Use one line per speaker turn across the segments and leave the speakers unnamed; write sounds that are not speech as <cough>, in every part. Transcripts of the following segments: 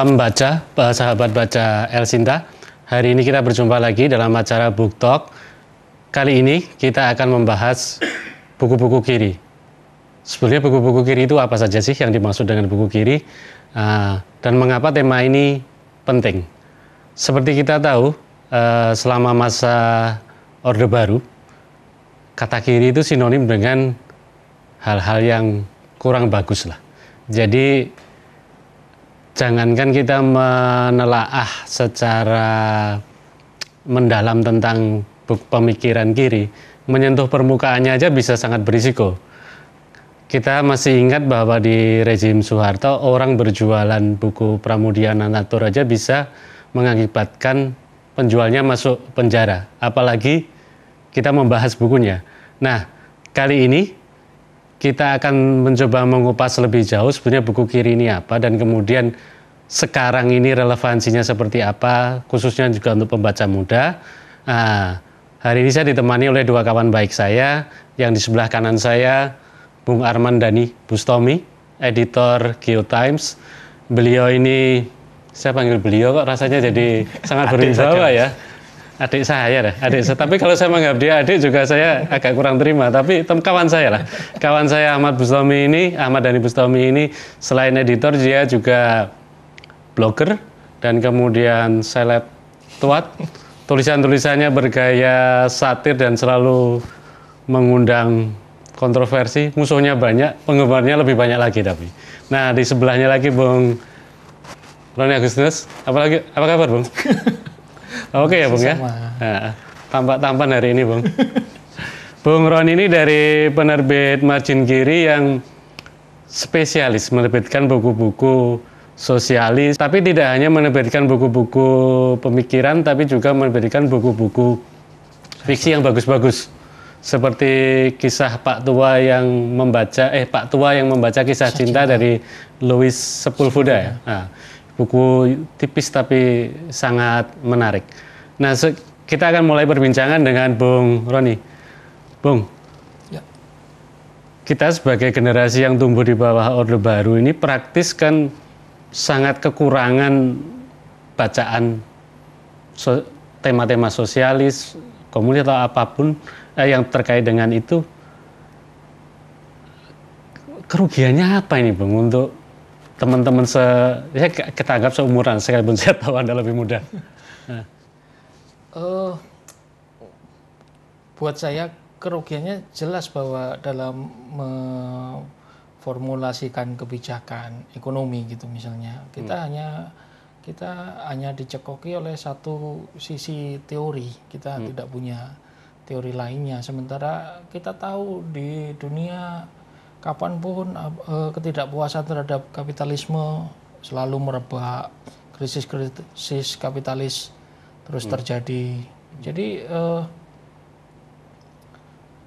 Salam baca, eh, sahabat baca El Sinta. Hari ini kita berjumpa lagi dalam acara Book Talk. Kali ini kita akan membahas buku-buku kiri. Sebenarnya buku-buku kiri itu apa saja sih yang dimaksud dengan buku kiri? Eh, dan mengapa tema ini penting? Seperti kita tahu, eh, selama masa Orde Baru, kata kiri itu sinonim dengan hal-hal yang kurang bagus lah. Jadi jangankan kita menelaah secara mendalam tentang pemikiran kiri, menyentuh permukaannya aja bisa sangat berisiko. Kita masih ingat bahwa di rezim Soeharto orang berjualan buku Pramudiana Natur aja bisa mengakibatkan penjualnya masuk penjara. Apalagi kita membahas bukunya. Nah, kali ini kita akan mencoba mengupas lebih jauh sebenarnya buku kiri ini apa dan kemudian sekarang ini relevansinya seperti apa khususnya juga untuk pembaca muda. Nah, hari ini saya ditemani oleh dua kawan baik saya yang di sebelah kanan saya Bung Arman Dani Bustomi, editor Geo Times. Beliau ini saya panggil beliau kok rasanya jadi <laughs> sangat berwibawa ya adik saya deh, ya, adik saya. Tapi kalau saya menganggap dia adik juga saya agak kurang terima. Tapi tem kawan saya lah, kawan saya Ahmad Bustami ini, Ahmad Dani Bustami ini selain editor dia juga blogger dan kemudian seleb tuat. Tulisan-tulisannya bergaya satir dan selalu mengundang kontroversi. Musuhnya banyak, penggemarnya lebih banyak lagi tapi. Nah di sebelahnya lagi Bung Roni Agustinus, lagi? apa kabar Bung? <laughs> Oke okay ya Bung ya. Nah, tampak-tampan hari ini Bung. <laughs> Bung Ron ini dari penerbit margin kiri yang spesialis menerbitkan buku-buku sosialis, tapi tidak hanya menerbitkan buku-buku pemikiran, tapi juga menerbitkan buku-buku fiksi yang bagus-bagus. Seperti kisah Pak Tua yang membaca, eh Pak Tua yang membaca kisah cinta dari Louis Sepulveda ya. Nah, buku tipis tapi sangat menarik. Nah, so, kita akan mulai perbincangan dengan Bung Roni. Bung, ya. kita sebagai generasi yang tumbuh di bawah Orde Baru ini praktis kan sangat kekurangan bacaan so, tema-tema sosialis, komunis atau apapun eh, yang terkait dengan itu. Kerugiannya apa ini, Bung, untuk teman-teman se ya kita anggap seumuran sekalipun saya tahu anda lebih muda
nah. uh, buat saya kerugiannya jelas bahwa dalam memformulasikan kebijakan ekonomi gitu misalnya kita hmm. hanya kita hanya dicekoki oleh satu sisi teori kita hmm. tidak punya teori lainnya sementara kita tahu di dunia kapanpun uh, ketidakpuasan terhadap kapitalisme selalu merebak krisis krisis kapitalis terus hmm. terjadi jadi uh,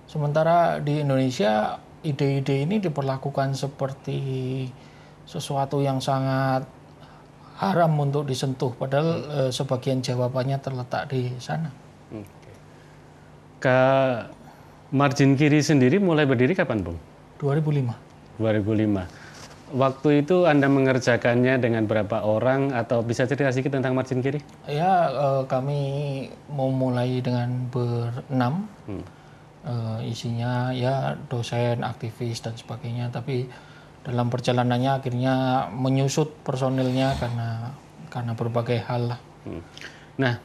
sementara di Indonesia ide-ide ini diperlakukan seperti sesuatu yang sangat haram untuk disentuh padahal hmm. uh, sebagian jawabannya terletak di sana
hmm. ke margin kiri sendiri mulai berdiri kapan Bung?
2005.
2005. Waktu itu Anda mengerjakannya dengan berapa orang atau bisa cerita sedikit tentang margin kiri?
Ya, eh, kami mau mulai dengan berenam. Hmm. Eh, isinya ya dosen, aktivis dan sebagainya, tapi dalam perjalanannya akhirnya menyusut personilnya karena karena berbagai hal lah.
Hmm. Nah,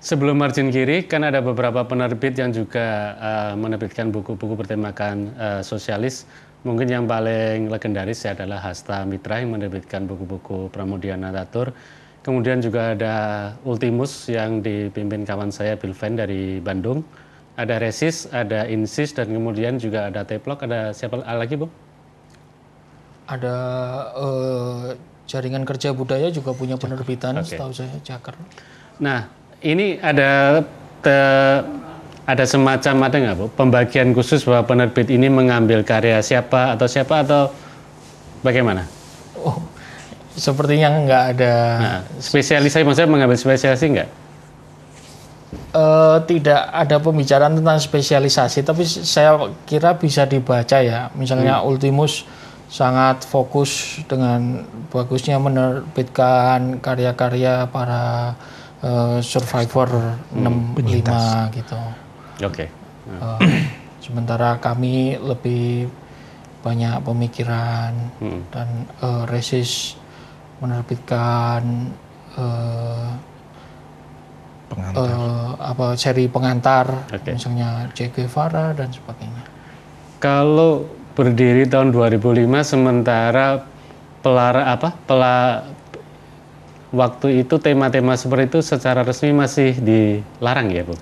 Sebelum margin kiri, kan ada beberapa penerbit yang juga uh, menerbitkan buku-buku bertemakan uh, eh, sosialis. Mungkin yang paling legendaris ya adalah Hasta Mitra yang menerbitkan buku-buku Pramudia Natatur. Kemudian juga ada Ultimus yang dipimpin kawan saya Bill Fenn dari Bandung. Ada Resis, ada Insis, dan kemudian juga ada Teplok. Ada
siapa lagi, Bung? Ada uh, Jaringan Kerja Budaya juga punya penerbitan, okay. setahu saya, Jakarta.
Nah, ini ada te, ada semacam ada nggak bu pembagian khusus bahwa penerbit ini mengambil karya siapa atau siapa atau bagaimana?
Oh, sepertinya nggak ada. Nah,
spesialisasi maksudnya mengambil spesialisasi nggak?
Uh, tidak ada pembicaraan tentang spesialisasi, tapi saya kira bisa dibaca ya. Misalnya hmm. Ultimus sangat fokus dengan bagusnya menerbitkan karya-karya para Eh, Survivor hmm, 65 penyintas. gitu.
Oke. Okay. Uh,
eh, sementara kami lebih banyak pemikiran hmm. dan uh, eh, resist menerbitkan uh, Uh, apa seri pengantar okay. misalnya Che Guevara dan sebagainya. Kalau
berdiri tahun 2005 sementara pelara apa pela, waktu itu tema-tema seperti itu secara resmi masih dilarang ya, Bu?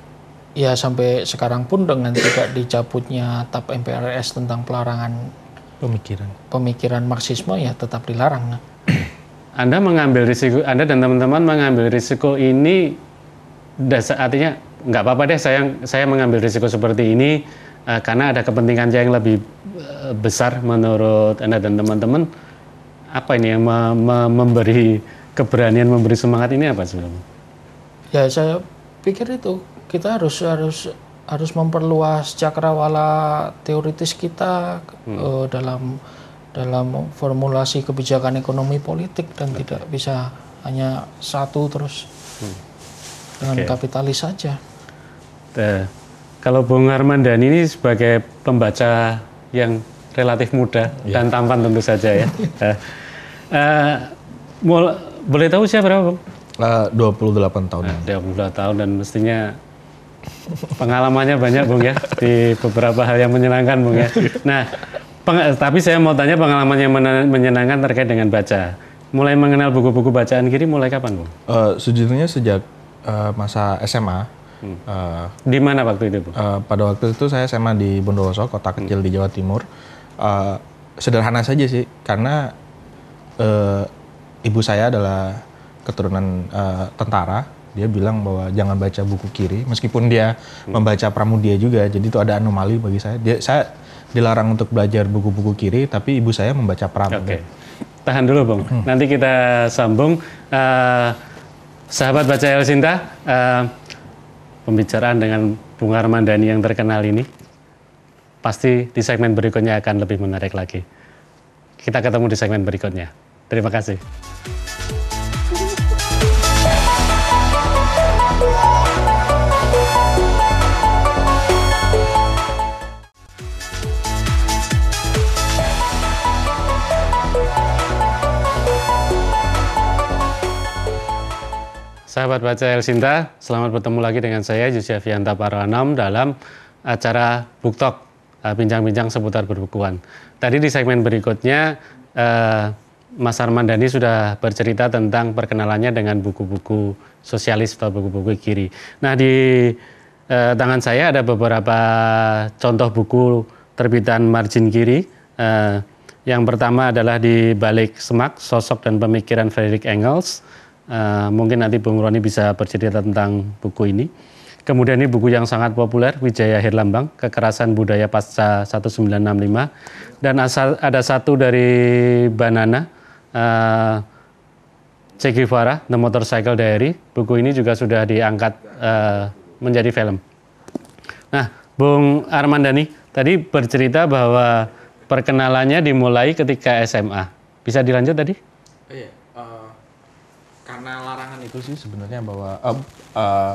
Ya, sampai sekarang pun dengan tidak dicabutnya TAP MPRS tentang pelarangan pemikiran pemikiran Marxisme ya tetap dilarang. Nah.
<clears throat> Anda mengambil risiko, Anda dan teman-teman mengambil risiko ini artinya nggak apa-apa deh saya saya mengambil risiko seperti ini uh, karena ada kepentingan yang lebih eh, besar menurut Anda dan teman-teman. Apa ini yang me me memberi keberanian memberi semangat ini apa sebenarnya?
Ya saya pikir itu kita harus harus harus memperluas cakrawala teoritis kita hmm. uh, dalam dalam formulasi kebijakan ekonomi politik dan okay. tidak bisa hanya satu terus hmm. dengan okay. kapitalis saja.
The, kalau Bung Arman dan ini sebagai pembaca yang relatif muda yeah. dan tampan tentu saja ya. uh, <laughs> uh, mul boleh tahu usia berapa, Bang? Ah, puluh delapan tahun. Ah, dua puluh delapan tahun dan mestinya pengalamannya banyak, Bung ya, di beberapa hal yang menyenangkan, Bung ya. Nah, tapi saya mau tanya pengalamannya menyenangkan terkait dengan baca. Mulai mengenal
buku-buku bacaan kiri mulai kapan, Bung? Uh, sejujurnya sejak uh, masa SMA. Hmm. Uh, di mana waktu itu, Bung? Uh, pada waktu itu saya SMA di Bondowoso, kota kecil hmm. di Jawa Timur. Uh, sederhana saja sih, karena uh, ibu saya adalah keturunan uh, tentara dia bilang bahwa jangan baca buku kiri meskipun dia hmm. membaca pramudia juga jadi itu ada anomali bagi saya dia, saya dilarang untuk belajar buku-buku kiri tapi ibu saya membaca pramudia okay. tahan dulu bung. hmm. nanti kita
sambung uh, sahabat baca Elsinta uh, eh, pembicaraan dengan Bung Armandani yang terkenal ini pasti di segmen berikutnya akan lebih menarik lagi kita ketemu di segmen berikutnya Terima kasih. Sahabat Baca Sinta, selamat bertemu lagi dengan saya Yusyafiyanta Parwanam dalam acara Booktok, eh, bincang-bincang seputar berbukuan. Tadi di segmen berikutnya, eh, Mas Armandani sudah bercerita tentang perkenalannya dengan buku-buku sosialis atau buku-buku kiri. Nah di eh, tangan saya ada beberapa contoh buku terbitan margin kiri. Eh, yang pertama adalah di balik semak sosok dan pemikiran Frederick Engels. Eh, mungkin nanti Bung Roni bisa bercerita tentang buku ini. Kemudian ini buku yang sangat populer, Wijaya Herlambang, Kekerasan Budaya Pasca 1965. Dan asal, ada satu dari Banana, uh, Che Guevara, The Motorcycle Diary. Buku ini juga sudah diangkat uh, menjadi film. Nah, Bung Armandani tadi bercerita bahwa perkenalannya dimulai ketika SMA. Bisa dilanjut tadi?
Oh, iya, uh, karena larangan itu sih sebenarnya bahwa uh, uh,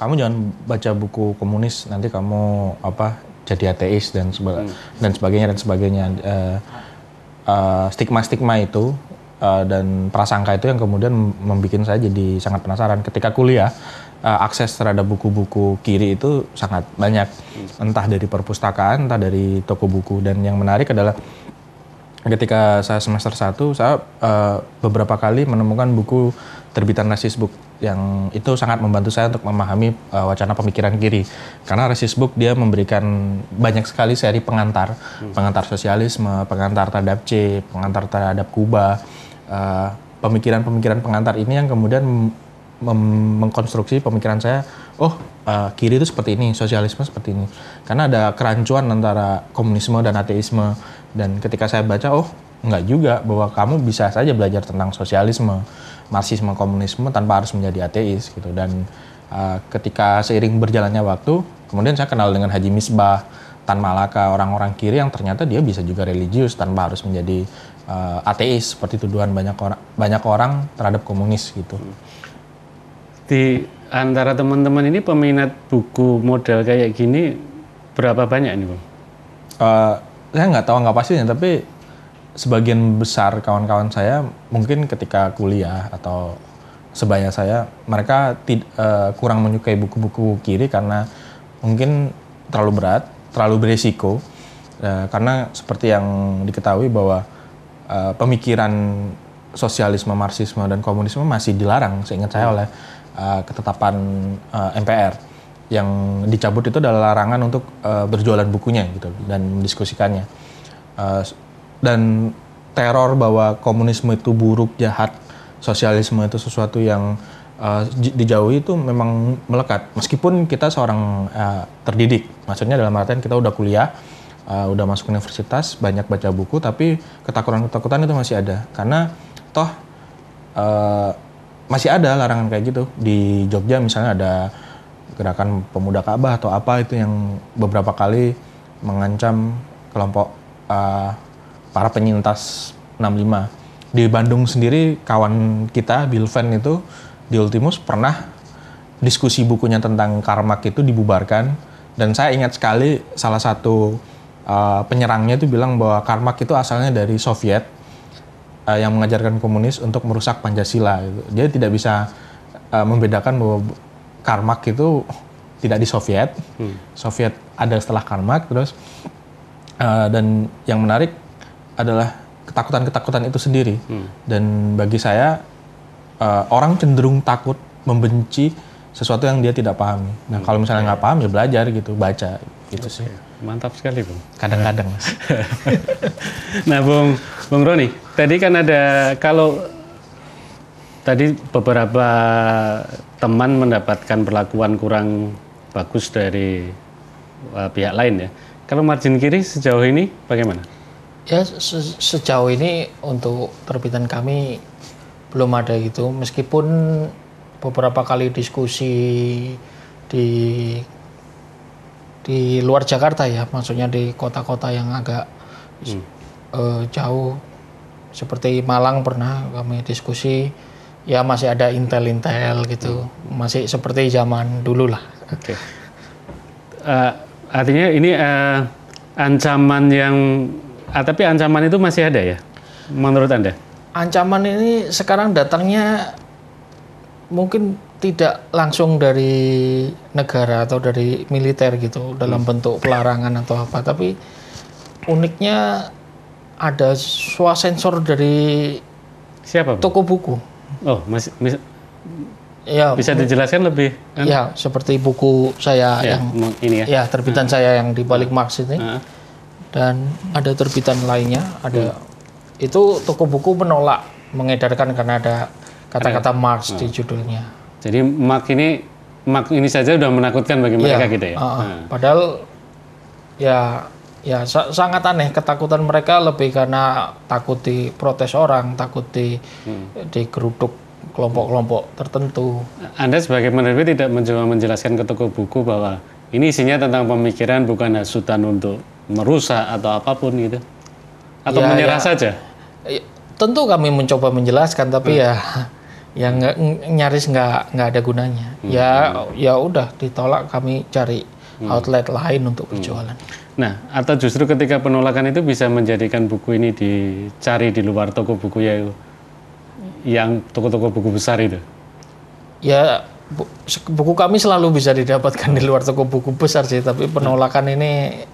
kamu jangan baca buku komunis nanti kamu apa jadi ateis dan sebagainya hmm. dan sebagainya dan sebagainya. Uh, Eh, stigma-stigma uh, itu uh, dan prasangka itu yang kemudian membuat saya jadi sangat penasaran ketika kuliah uh, akses terhadap buku-buku kiri itu sangat banyak entah dari perpustakaan entah dari toko buku dan yang menarik adalah ketika saya semester 1 saya uh, beberapa kali menemukan buku terbitan Nasis Book yang itu sangat membantu saya untuk memahami uh, wacana pemikiran kiri karena Resisbook dia memberikan banyak sekali seri pengantar hmm. pengantar sosialisme pengantar terhadap C pengantar terhadap Kuba uh, pemikiran-pemikiran pengantar ini yang kemudian mengkonstruksi pemikiran saya oh uh, kiri itu seperti ini sosialisme seperti ini karena ada kerancuan antara komunisme dan ateisme dan ketika saya baca oh nggak juga bahwa kamu bisa saja belajar tentang sosialisme, marxisme, komunisme tanpa harus menjadi ateis gitu dan uh, ketika seiring berjalannya waktu kemudian saya kenal dengan Haji Misbah, Tan Malaka, orang-orang kiri yang ternyata dia bisa juga religius tanpa harus menjadi uh, ateis seperti tuduhan banyak orang banyak orang terhadap komunis gitu.
Di antara teman-teman ini peminat
buku model kayak gini berapa banyak nih, Bang? Uh, eh, saya nggak tahu nggak pastinya tapi sebagian besar kawan-kawan saya mungkin ketika kuliah atau sebaya saya mereka tid, uh, kurang menyukai buku-buku kiri karena mungkin terlalu berat, terlalu beresiko. Uh, eh, karena seperti yang diketahui bahwa uh, pemikiran sosialisme, marxisme dan komunisme masih dilarang seingat saya oleh uh, ketetapan uh, MPR yang dicabut itu adalah larangan untuk uh, berjualan bukunya gitu dan mendiskusikannya. Uh, dan teror bahwa komunisme itu buruk jahat sosialisme itu sesuatu yang uh, dijauhi itu memang melekat meskipun kita seorang uh, terdidik maksudnya dalam artian kita udah kuliah uh, udah masuk universitas banyak baca buku tapi ketakutan ketakutan itu masih ada karena toh uh, masih ada larangan kayak gitu di Jogja misalnya ada gerakan pemuda Ka'bah atau apa itu yang beberapa kali mengancam kelompok uh, para penyintas 65. Di Bandung sendiri kawan kita Bilven itu di Ultimus pernah diskusi bukunya tentang Karmak itu dibubarkan dan saya ingat sekali salah satu uh, penyerangnya itu bilang bahwa Karmak itu asalnya dari Soviet uh, yang mengajarkan komunis untuk merusak Pancasila gitu. Dia tidak bisa uh, membedakan bahwa Karmak itu tidak di Soviet. Hmm. Soviet ada setelah Karmak terus uh, dan yang menarik adalah ketakutan-ketakutan itu sendiri. Hmm. Dan bagi saya uh, orang cenderung takut membenci sesuatu yang dia tidak pahami. Nah, hmm. kalau misalnya nggak paham ya belajar gitu, baca gitu okay. sih. Mantap sekali, Bung. Kadang-kadang, Mas.
<laughs> nah, Bung Bung Roni, tadi kan ada kalau tadi beberapa teman mendapatkan perlakuan kurang bagus dari uh, pihak lain ya. Kalau margin kiri sejauh ini
bagaimana? ya se sejauh ini untuk terbitan kami belum ada gitu meskipun beberapa kali diskusi di di luar Jakarta ya maksudnya di kota-kota yang agak hmm. uh, jauh seperti Malang pernah kami diskusi ya masih ada intel-intel gitu hmm. masih seperti zaman dulu lah okay.
uh, eh, artinya ini uh, ancaman yang Ah, tapi ancaman itu masih ada ya, menurut Anda?
Ancaman ini sekarang datangnya mungkin tidak langsung dari negara atau dari militer gitu dalam hmm. bentuk pelarangan atau apa, tapi uniknya ada swasensor dari siapa? bu? Toko buku.
Oh, masih mis,
ya, bisa dijelaskan lebih? Kan? Ya, seperti buku saya ya, yang ini ya. Ya, terbitan uh saya yang di balik uh hmm. Marx ini. Uh dan ada terbitan lainnya ada hmm. itu toko buku menolak mengedarkan karena ada kata-kata iya. Mars hmm. di judulnya.
Jadi Marx ini Marx ini saja sudah menakutkan bagi iya. mereka ya, gitu ya. Uh, hmm.
Padahal ya ya sa sangat aneh ketakutan mereka lebih karena takut di protes orang, takut di hmm. geruduk kelompok-kelompok tertentu.
Anda sebagai penerbit tidak mencoba menjelaskan ke toko buku bahwa ini isinya tentang pemikiran bukan hasutan untuk merusak atau apapun
gitu? Atau ya, menyerah ya. saja? Ya, tentu kami mencoba menjelaskan tapi hmm. ya yang nyaris nggak nggak ada gunanya. Hmm. Ya ya udah ditolak kami cari hmm. outlet lain untuk penjualan. Hmm. Nah, atau justru ketika penolakan
itu bisa menjadikan buku ini dicari di luar toko buku ya yang toko-toko buku besar itu.
Ya buku kami selalu bisa didapatkan di luar toko buku besar sih, tapi penolakan ini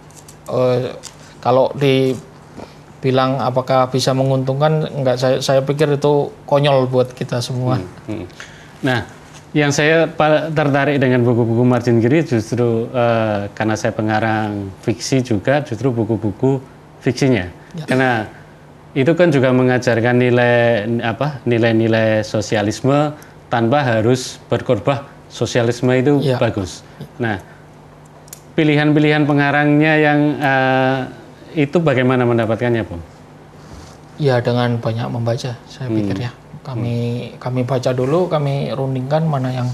eh, kalau dibilang apakah bisa menguntungkan enggak saya saya pikir itu konyol buat kita semua. Hmm, hmm.
Nah, yang saya tertarik dengan buku-buku margin Giri justru eh, karena saya pengarang fiksi juga justru buku-buku fiksinya. Ya. Karena itu kan juga mengajarkan nilai apa nilai-nilai sosialisme tanpa harus berkorban sosialisme itu ya. bagus. Ya. Nah, pilihan-pilihan pengarangnya yang uh, itu bagaimana mendapatkannya, Bung?
Ya dengan banyak membaca, saya hmm. pikir ya. Kami hmm. kami baca dulu, kami rundingkan mana yang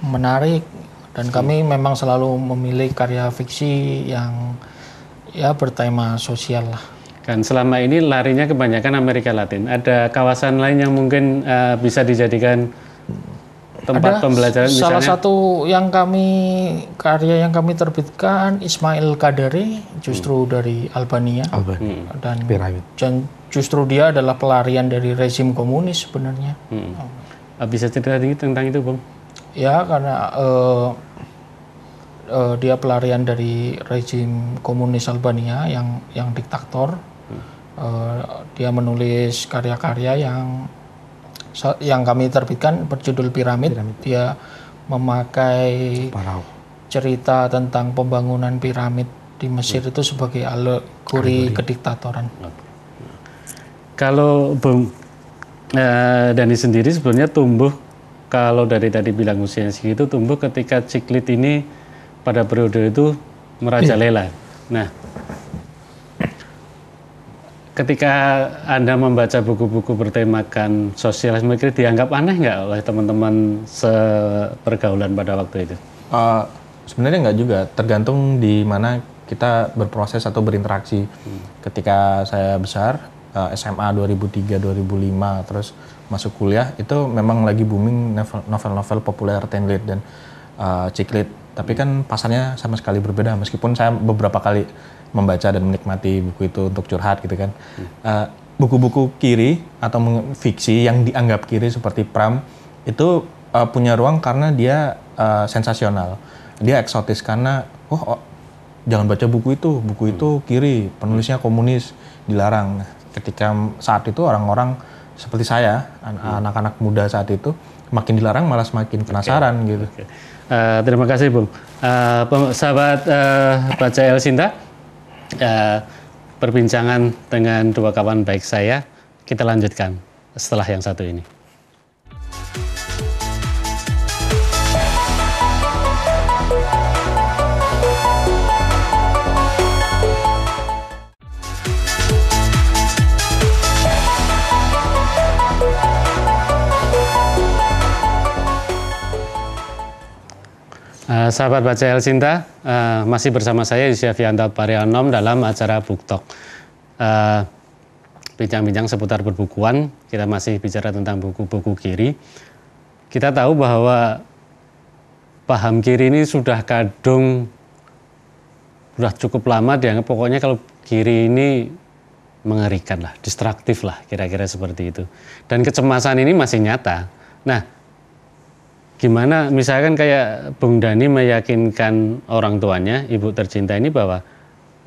menarik dan hmm. kami memang selalu memilih karya fiksi yang ya bertema sosial lah.
Kan selama ini larinya kebanyakan Amerika Latin. Ada kawasan lain yang mungkin uh, bisa dijadikan tempat ada pembelajaran salah
satu yang kami karya yang kami terbitkan Ismail Kaderi, justru hmm. dari Albania Albania hmm. dan justru dia adalah pelarian dari rezim komunis sebenarnya hmm. oh. Ah, bisa cerita sedikit tentang itu bang ya karena uh, uh, dia pelarian dari rezim komunis Albania yang yang diktator uh, dia menulis karya-karya yang yang kami terbitkan berjudul Piramid. Piramid. Dia memakai Parau. cerita tentang pembangunan piramid di Mesir ya. itu sebagai alegori kediktatoran.
Kalau Bung uh, Dani sendiri sebenarnya tumbuh kalau dari tadi bilang usia segitu tumbuh ketika ciklit ini pada periode itu merajalela. Iya. Nah, ketika Anda membaca buku-buku bertemakan sosialisme
kritis dianggap aneh nggak oleh teman-teman sepergaulan pada waktu itu? Uh, sebenarnya nggak juga, tergantung di mana kita berproses atau berinteraksi. Hmm. Ketika saya besar, uh, SMA 2003-2005, terus masuk kuliah, itu memang lagi booming novel-novel populer, Tenlit dan uh, eh, Ciklit tapi kan pasarnya sama sekali berbeda meskipun saya beberapa kali membaca dan menikmati buku itu untuk curhat gitu kan. buku hmm. eh, buku-buku kiri atau fiksi yang dianggap kiri seperti Pram itu uh, punya ruang karena dia uh, sensasional, dia eksotis karena oh, oh jangan baca buku itu, buku hmm. itu kiri, penulisnya komunis, dilarang. Nah, ketika saat itu orang-orang seperti saya, hmm. anak-anak hmm. muda saat itu makin dilarang malah semakin penasaran okay. gitu. Okay. Uh, terima kasih Bung. Uh, sahabat uh, Baca El Sinta, uh,
perbincangan dengan dua kawan baik saya kita lanjutkan setelah yang satu ini. Eh, sahabat baca El Cinta, uh, masih bersama saya Yusyafianto Parianom dalam acara Buktok. Uh, eh, bincang-bincang seputar perbukuan, kita masih bicara tentang buku-buku kiri. Kita tahu bahwa paham kiri ini sudah kadung, sudah cukup lama dianggap pokoknya kalau kiri ini mengerikan lah, distraktif lah, kira-kira seperti itu. Dan kecemasan ini masih nyata. Nah, gimana misalkan kayak Bung Dani meyakinkan orang tuanya, ibu tercinta ini bahwa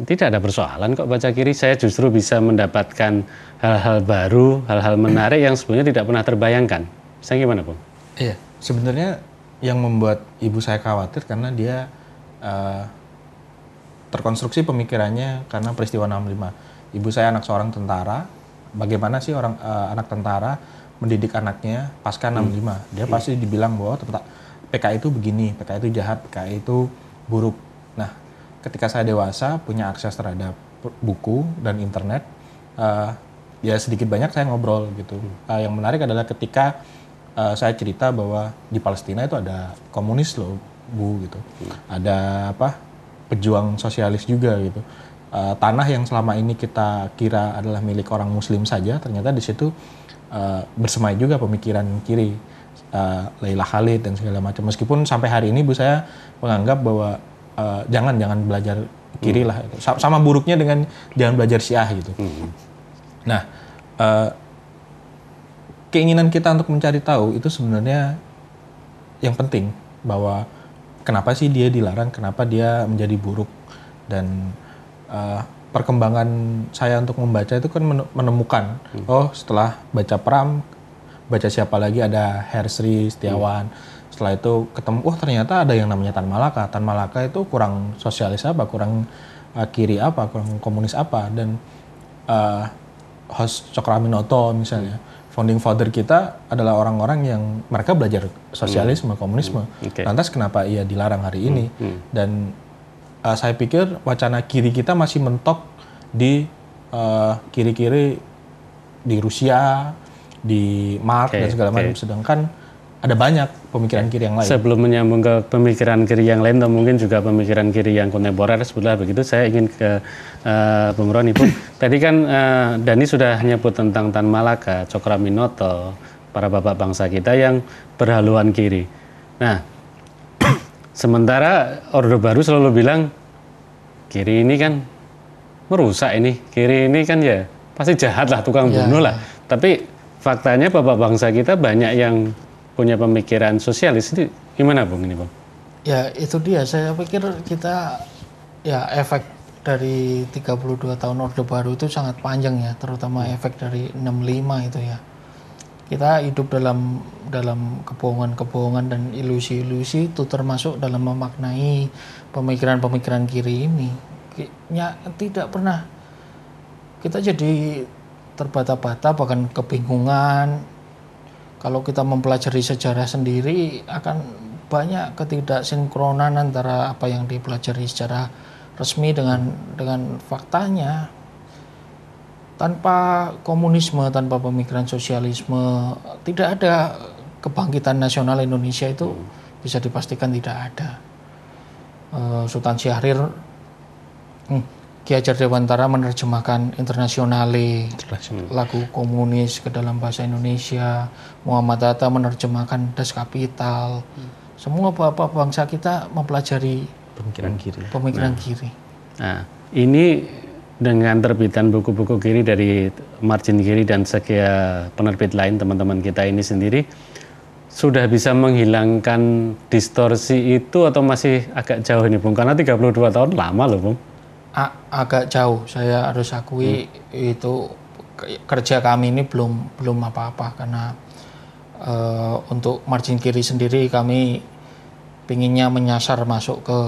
tidak ada persoalan kok baca kiri, saya justru bisa mendapatkan hal-hal baru, hal-hal menarik yang sebenarnya tidak pernah terbayangkan.
Saya gimana, Bung? Iya, sebenarnya yang membuat ibu saya khawatir karena dia uh, terkonstruksi pemikirannya karena peristiwa 65. Ibu saya anak seorang tentara, bagaimana sih orang uh, anak tentara mendidik anaknya pasca 65 hmm. dia hmm. pasti dibilang bahwa tentang PKI itu begini PKI itu jahat PKI itu buruk nah ketika saya dewasa punya akses terhadap buku dan internet uh, ya sedikit banyak saya ngobrol gitu. Uh, yang menarik adalah ketika uh, saya cerita bahwa di Palestina itu ada komunis loh, Bu gitu. Hmm. Ada apa? pejuang sosialis juga gitu uh, tanah yang selama ini kita kira adalah milik orang Muslim saja, ternyata di situ uh, bersemai juga pemikiran kiri, uh, Laila Khalid dan segala macam. Meskipun sampai hari ini bu saya menganggap bahwa jangan jangan belajar kiri hmm. lah, hmm. sama buruknya dengan jangan belajar Syiah gitu. Hmm. Nah, uh, keinginan kita untuk mencari tahu itu sebenarnya yang penting bahwa kenapa sih dia dilarang, kenapa dia menjadi buruk dan uh, perkembangan saya untuk membaca itu kan menemukan hmm. oh setelah baca Pram baca siapa lagi ada Hersri Setiawan hmm. setelah itu ketemu oh ternyata ada yang namanya Tan Malaka Tan Malaka itu kurang sosialis apa kurang uh, kiri apa kurang komunis apa dan uh, host Cokraminoto misalnya hmm. founding father kita adalah orang-orang yang mereka belajar sosialisme hmm. komunisme hmm. hmm. Okay. lantas kenapa ia dilarang hari ini hmm. Hmm. dan uh, saya pikir wacana kiri kita masih mentok di uh, kiri-kiri di Rusia, di Mark okay, dan segala macam. Sedangkan ada banyak pemikiran kiri yang lain. Sebelum
menyambung ke pemikiran kiri yang lain, atau mungkin juga pemikiran kiri yang kontemporer sebetulnya begitu, saya ingin ke uh, Bung Roni. <laughs> tadi kan uh, Dani sudah nyebut tentang Tan Malaka, Cokraminoto, para bapak bangsa kita yang berhaluan kiri. Nah, Sementara Orde Baru selalu bilang kiri ini kan merusak ini, kiri ini kan ya pasti jahat lah tukang ya. bunuh iya. lah. Tapi faktanya bapak bangsa kita banyak yang punya pemikiran sosialis ini gimana bung ini bung?
Ya itu dia saya pikir kita ya efek dari 32 tahun Orde Baru itu sangat panjang ya, terutama iya. efek dari 65 itu ya kita hidup dalam dalam kebohongan-kebohongan dan ilusi-ilusi itu termasuk dalam memaknai pemikiran-pemikiran kiri ini ya, tidak pernah kita jadi terbata-bata bahkan kebingungan kalau kita mempelajari sejarah sendiri akan banyak ketidaksinkronan antara apa yang dipelajari secara resmi dengan dengan faktanya tanpa komunisme, tanpa pemikiran sosialisme, tidak ada kebangkitan nasional Indonesia itu bisa dipastikan tidak ada. Eh, Sultan Syahrir, hmm, Ki Hajar Dewantara menerjemahkan internasionali lagu komunis ke dalam bahasa Indonesia, Muhammad Hatta menerjemahkan Das Kapital. Semua bapak bangsa kita mempelajari pemikiran kiri. Pemikiran nah. kiri.
Nah, ini dengan terbitan buku-buku kiri dari margin kiri dan sekian eh, penerbit lain teman-teman kita ini sendiri sudah bisa menghilangkan distorsi itu atau masih agak jauh ini Bung? Karena 32 tahun lama loh Bung.
A agak jauh, saya harus akui hmm. itu kerja kami ini belum belum apa-apa karena uh, untuk margin kiri sendiri kami pinginnya menyasar masuk ke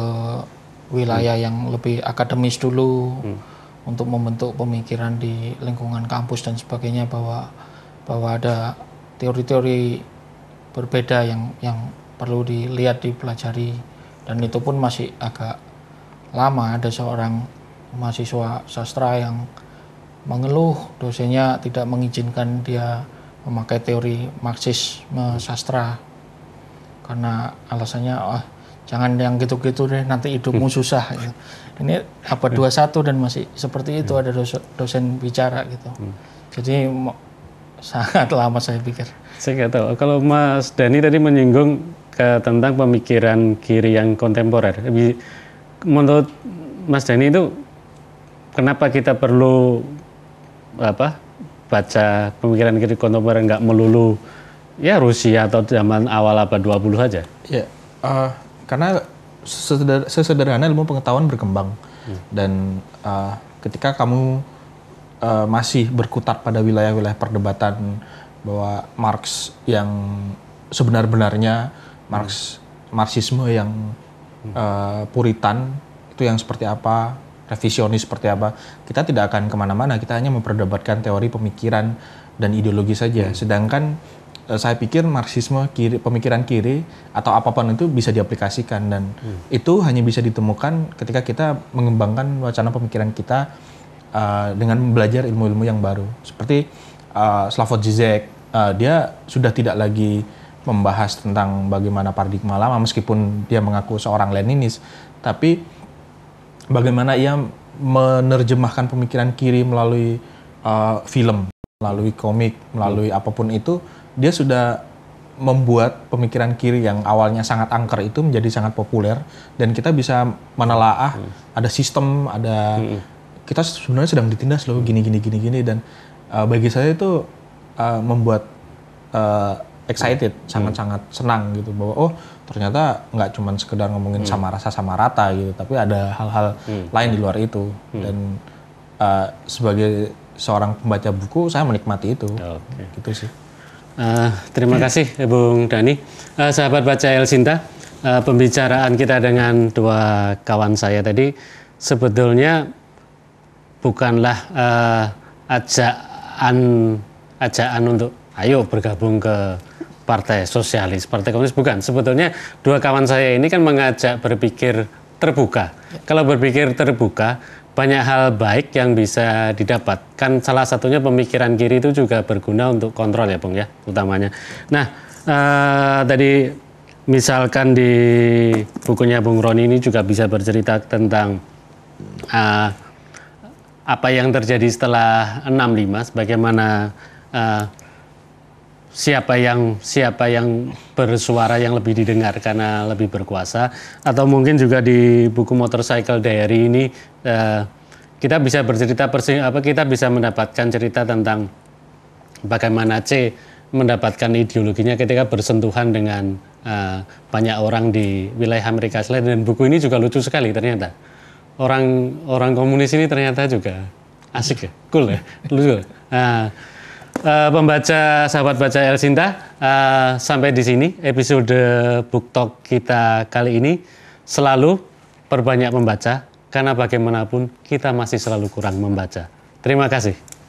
wilayah hmm. yang lebih akademis dulu. Hmm untuk membentuk pemikiran di lingkungan kampus dan sebagainya bahwa bahwa ada teori-teori berbeda yang yang perlu dilihat dipelajari dan itu pun masih agak lama ada seorang mahasiswa sastra yang mengeluh dosennya tidak mengizinkan dia memakai teori marxisme sastra karena alasannya ah oh, jangan yang gitu-gitu deh nanti hidupmu hmm. susah gitu. ini hmm. dua satu dan masih seperti itu hmm. ada dosen, dosen bicara gitu jadi sangat <laughs> lama saya pikir
saya nggak tahu kalau Mas Dani tadi menyinggung ke, tentang pemikiran kiri yang kontemporer menurut Mas Dani itu kenapa kita perlu apa baca pemikiran kiri kontemporer nggak melulu ya Rusia atau zaman awal abad 20 saja
ya yeah. uh, karena sesederhana ilmu pengetahuan berkembang hmm. dan uh, ketika kamu uh, masih berkutat pada wilayah-wilayah perdebatan bahwa Marx yang sebenar-benarnya Marx hmm. Marxisme yang uh, puritan itu yang seperti apa revisionis seperti apa kita tidak akan kemana-mana kita hanya memperdebatkan teori pemikiran dan ideologi saja hmm. sedangkan Eh, saya pikir marxisme kiri pemikiran kiri atau apapun itu bisa diaplikasikan dan hmm. itu hanya bisa ditemukan ketika kita mengembangkan wacana pemikiran kita uh, dengan belajar ilmu-ilmu yang baru seperti uh, Slavoj Zizek uh, dia sudah tidak lagi membahas tentang bagaimana paradigma lama meskipun dia mengaku seorang Leninis tapi bagaimana ia menerjemahkan pemikiran kiri melalui uh, film melalui hmm. komik, melalui hmm. apapun itu, dia sudah membuat pemikiran kiri yang awalnya sangat angker itu menjadi sangat populer dan kita bisa menelaah hmm. ada sistem, ada hmm. kita sebenarnya sedang ditindas loh gini gini gini gini dan uh, bagi saya itu uh, membuat uh, excited, sangat-sangat hmm. Hmm. senang gitu bahwa oh ternyata nggak cuma sekedar ngomongin hmm. sama rasa sama rata gitu, tapi ada hal-hal hmm. lain di luar itu hmm. dan uh, sebagai seorang pembaca buku saya menikmati itu. Okay. Gitu sih. Uh, terima
kasih Bung Dani. Uh, eh, sahabat baca El Sinta, uh, pembicaraan kita dengan dua kawan saya tadi sebetulnya bukanlah uh, ajaan ajaan untuk ayo bergabung ke partai sosialis, partai komunis bukan. Sebetulnya dua kawan saya ini kan mengajak berpikir terbuka. Ya. Kalau berpikir terbuka, banyak hal baik yang bisa didapat. Kan salah satunya pemikiran kiri itu juga berguna untuk kontrol ya, Bung ya, utamanya. Nah, eh, tadi misalkan di bukunya Bung Roni ini juga bisa bercerita tentang eh, apa yang terjadi setelah 65, sebagaimana eh, siapa yang siapa yang bersuara yang lebih didengar karena lebih berkuasa atau mungkin juga di buku motorcycle diary ini uh, kita bisa bercerita persi apa kita bisa mendapatkan cerita tentang bagaimana C mendapatkan ideologinya ketika bersentuhan dengan uh, banyak orang di wilayah Amerika Selatan dan buku ini juga lucu sekali ternyata orang orang komunis ini ternyata juga asik ya cool ya lucu uh, uh, pembaca sahabat baca El Sinta uh, sampai di sini episode book talk kita kali ini selalu perbanyak membaca karena bagaimanapun kita masih selalu kurang membaca. Terima kasih.